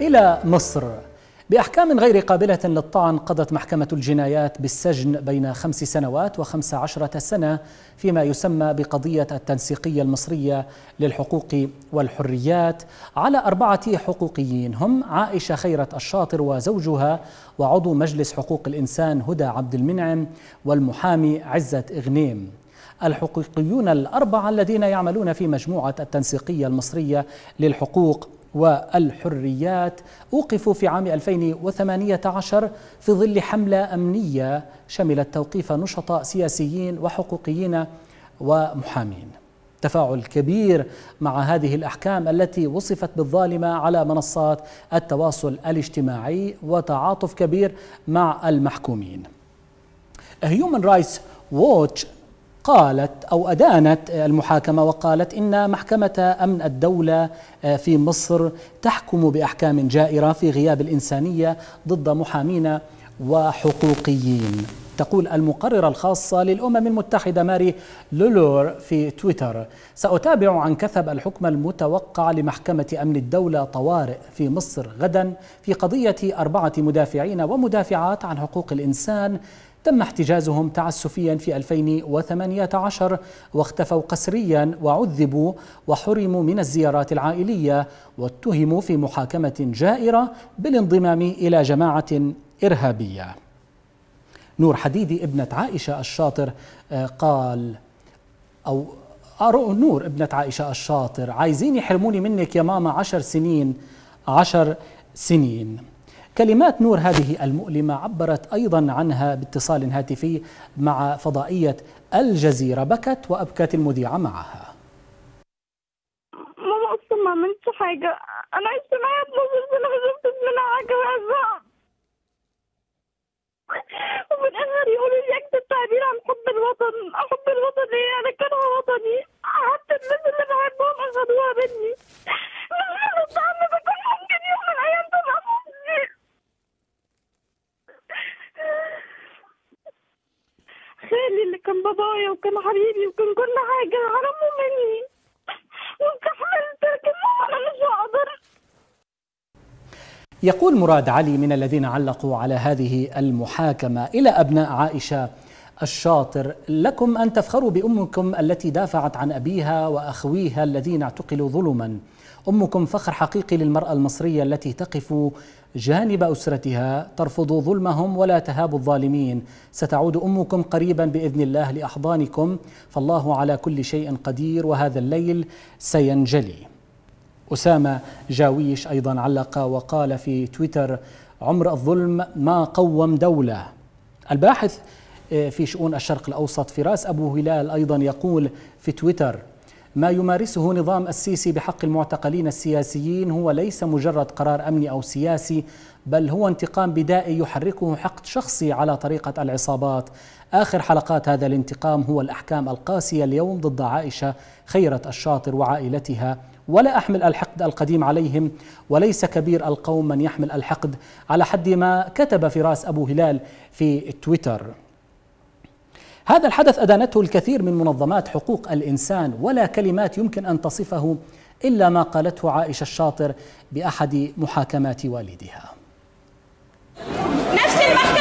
إلى مصر بأحكام غير قابلة للطعن قضت محكمة الجنايات بالسجن بين خمس سنوات وخمس عشرة سنة فيما يسمى بقضية التنسيقية المصرية للحقوق والحريات على أربعة حقوقيين هم عائشة خيرة الشاطر وزوجها وعضو مجلس حقوق الإنسان هدى عبد المنعم والمحامي عزة إغنيم الحقوقيون الأربعة الذين يعملون في مجموعة التنسيقية المصرية للحقوق والحريات أوقفوا في عام 2018 في ظل حملة أمنية شملت توقيف نشطاء سياسيين وحقوقيين ومحامين تفاعل كبير مع هذه الاحكام التي وصفت بالظالمه على منصات التواصل الاجتماعي وتعاطف كبير مع المحكومين. هيومن رايتس ووتش قالت او ادانت المحاكمه وقالت ان محكمه امن الدوله في مصر تحكم باحكام جائره في غياب الانسانيه ضد محامين وحقوقيين. تقول المقررة الخاصة للأمم المتحدة ماري لولور في تويتر سأتابع عن كثب الحكم المتوقع لمحكمة أمن الدولة طوارئ في مصر غدا في قضية أربعة مدافعين ومدافعات عن حقوق الإنسان تم احتجازهم تعسفيا في 2018 واختفوا قسريا وعذبوا وحرموا من الزيارات العائلية واتهموا في محاكمة جائرة بالانضمام إلى جماعة إرهابية نور حديدي ابنة عائشة الشاطر آه، قال أو أرؤ نور ابنة عائشة الشاطر عايزين يحرموني منك يا ماما عشر سنين عشر سنين كلمات نور هذه المؤلمة عبرت أيضا عنها باتصال هاتفي مع فضائية الجزيرة بكت وأبكت المذيعة معها ماما أصلا ما عملتش حاجة أنا عشت معي 12 سنة في خالي اللي كان بابايا وكان حبيبي وكان كل حاجة حرمه مني واتحملت لكن أنا مش هقدر يقول مراد علي من الذين علقوا على هذه المحاكمة إلى أبناء عائشة الشاطر لكم أن تفخروا بأمكم التي دافعت عن أبيها وأخويها الذين اعتقلوا ظلماً أمكم فخر حقيقي للمرأة المصرية التي تقف جانب أسرتها ترفض ظلمهم ولا تهاب الظالمين ستعود أمكم قريبا بإذن الله لأحضانكم فالله على كل شيء قدير وهذا الليل سينجلي أسامة جاويش أيضا علق وقال في تويتر عمر الظلم ما قوم دولة الباحث آه، في شؤون الشرق الأوسط فراس أبو هلال أيضا يقول في تويتر ما يمارسه نظام السيسي بحق المعتقلين السياسيين هو ليس مجرد قرار امني او سياسي بل هو انتقام بدائي يحركه حقد شخصي على طريقه العصابات. اخر حلقات هذا الانتقام هو الاحكام القاسيه اليوم ضد عائشه خيره الشاطر وعائلتها ولا احمل الحقد القديم عليهم وليس كبير القوم من يحمل الحقد على حد ما كتب فراس ابو هلال في تويتر. هذا الحدث أدانته الكثير من منظمات حقوق الإنسان ولا كلمات يمكن أن تصفه إلا ما قالته عائشة الشاطر بأحد محاكمات والدها نفس المحكمة